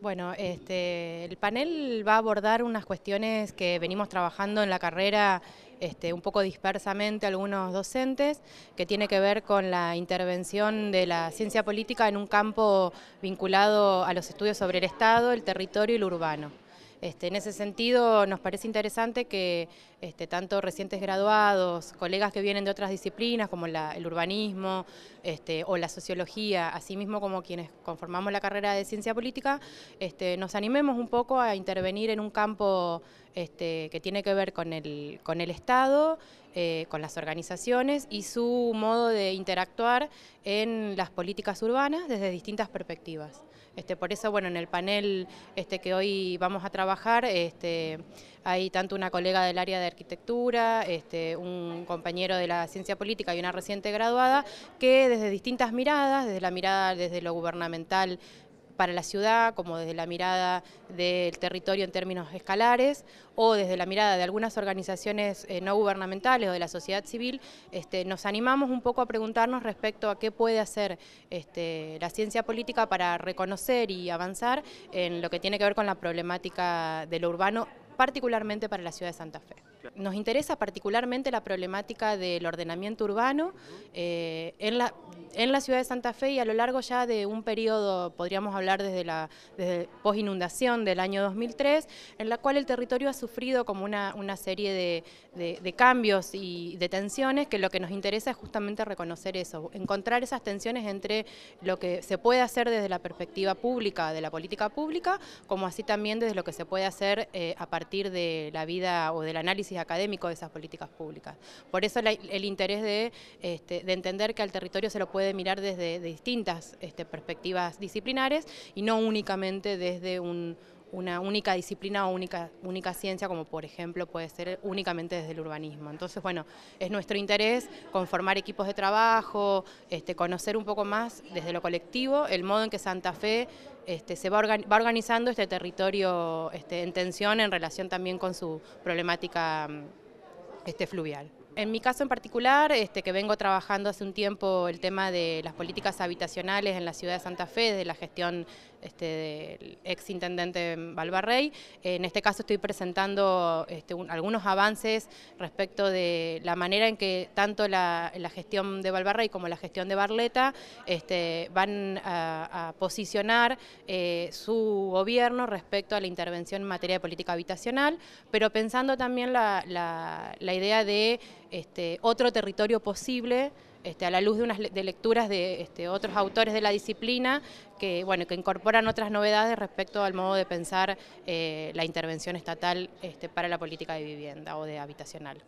Bueno, este, el panel va a abordar unas cuestiones que venimos trabajando en la carrera este, un poco dispersamente algunos docentes, que tiene que ver con la intervención de la ciencia política en un campo vinculado a los estudios sobre el Estado, el territorio y lo urbano. Este, en ese sentido, nos parece interesante que este, tanto recientes graduados, colegas que vienen de otras disciplinas como el urbanismo este, o la sociología, así mismo como quienes conformamos la carrera de ciencia política, este, nos animemos un poco a intervenir en un campo que tiene que ver con el, con el Estado, eh, con las organizaciones y su modo de interactuar en las políticas urbanas desde distintas perspectivas. por eso, bueno, en el panel este, que hoy vamos a trabajar, este, hay tanto una colega del área de arquitectura, este, un compañero de la ciencia política y una reciente graduada, que desde distintas miradas, desde la mirada desde lo gubernamental para la ciudad, como desde la mirada del territorio en términos escalares, o desde la mirada de algunas organizaciones eh, no gubernamentales o de la sociedad civil, este, nos animamos un poco a preguntarnos respecto a qué puede hacer este, la ciencia política para reconocer y avanzar en lo que tiene que ver con la problemática de lo urbano, particularmente para la ciudad de Santa Fe. Nos interesa particularmente la problemática del ordenamiento urbano eh, en, la, ciudad de Santa Fe y a lo largo ya de un periodo, podríamos hablar desde la desde posinundación del año 2003, en la cual el territorio ha sufrido como una, serie de, cambios y de tensiones que lo que nos interesa es justamente reconocer eso, encontrar esas tensiones entre lo que se puede hacer desde la perspectiva pública, de la política pública, como así también desde lo que se puede hacer eh, a partir de la vida o del análisis académico de esas políticas públicas. Por eso el interés este, de, entender que al territorio se lo puede mirar desde distintas este, perspectivas disciplinares y no únicamente desde un una única disciplina o única, ciencia, como por ejemplo puede ser únicamente desde el urbanismo. Entonces, bueno, es nuestro interés conformar equipos de trabajo, este, conocer un poco más desde lo colectivo el modo en que Santa Fe este, se va, organizando este territorio este, en tensión en relación también con su problemática este, fluvial. En mi caso en particular, este, que vengo trabajando hace un tiempo el tema de las políticas habitacionales en la ciudad de Santa Fe, de la gestión este, del ex intendente en este caso estoy presentando este, algunos avances respecto de la manera en que tanto la, gestión de balbarrey como la gestión de Barleta este, van a, posicionar eh, su gobierno respecto a la intervención en materia de política habitacional, pero pensando también la idea de este, otro territorio posible este, a la luz de unas lecturas de este, otros autores de la disciplina que, bueno, que incorporan otras novedades respecto al modo de pensar eh, la intervención estatal este, para la política de vivienda o de habitacional.